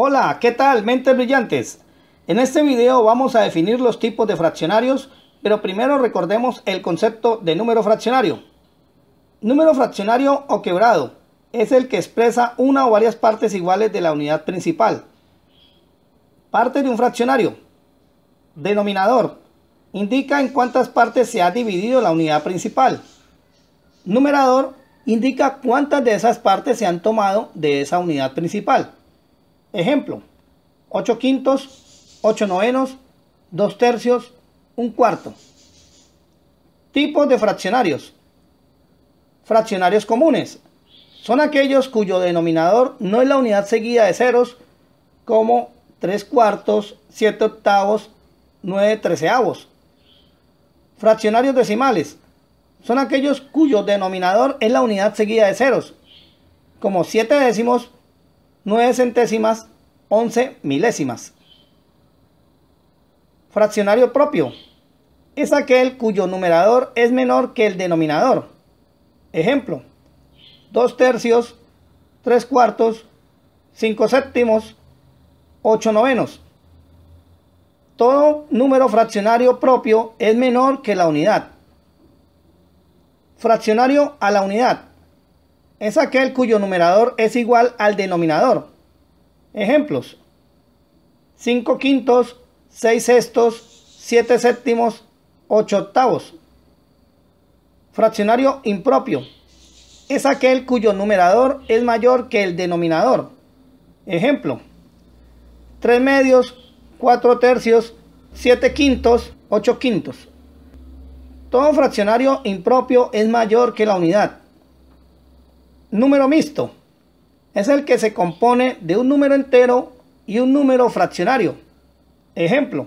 Hola, ¿qué tal mentes brillantes? En este video vamos a definir los tipos de fraccionarios, pero primero recordemos el concepto de número fraccionario. Número fraccionario o quebrado es el que expresa una o varias partes iguales de la unidad principal. Parte de un fraccionario. Denominador. Indica en cuántas partes se ha dividido la unidad principal. Numerador indica cuántas de esas partes se han tomado de esa unidad principal. Ejemplo, 8 quintos, 8 novenos, 2 tercios, 1 cuarto. Tipos de fraccionarios. Fraccionarios comunes. Son aquellos cuyo denominador no es la unidad seguida de ceros, como 3 cuartos, 7 octavos, 9 treceavos. Fraccionarios decimales. Son aquellos cuyo denominador es la unidad seguida de ceros, como 7 décimos, 9 centésimas, 11 milésimas. Fraccionario propio. Es aquel cuyo numerador es menor que el denominador. Ejemplo. 2 tercios, 3 cuartos, 5 séptimos, 8 novenos. Todo número fraccionario propio es menor que la unidad. Fraccionario a la unidad es aquel cuyo numerador es igual al denominador. Ejemplos. 5 quintos, 6 sextos, 7 séptimos, 8 octavos. Fraccionario impropio. Es aquel cuyo numerador es mayor que el denominador. Ejemplo. 3 medios, 4 tercios, 7 quintos, 8 quintos. Todo fraccionario impropio es mayor que la unidad número mixto es el que se compone de un número entero y un número fraccionario. Ejemplo,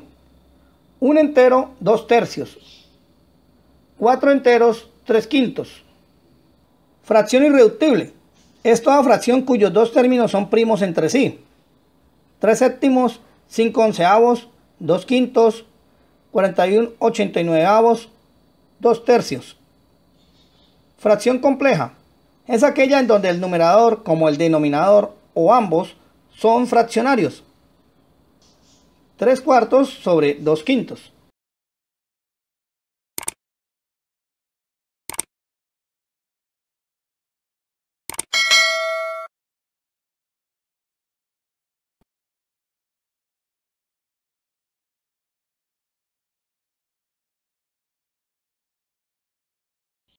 un entero, dos tercios. Cuatro enteros, tres quintos. Fracción irreductible. Es toda fracción cuyos dos términos son primos entre sí. Tres séptimos, cinco onceavos, dos quintos, cuarenta y un 41 89avos, dos tercios. Fracción compleja es aquella en donde el numerador como el denominador o ambos son fraccionarios. 3 cuartos sobre 2 quintos.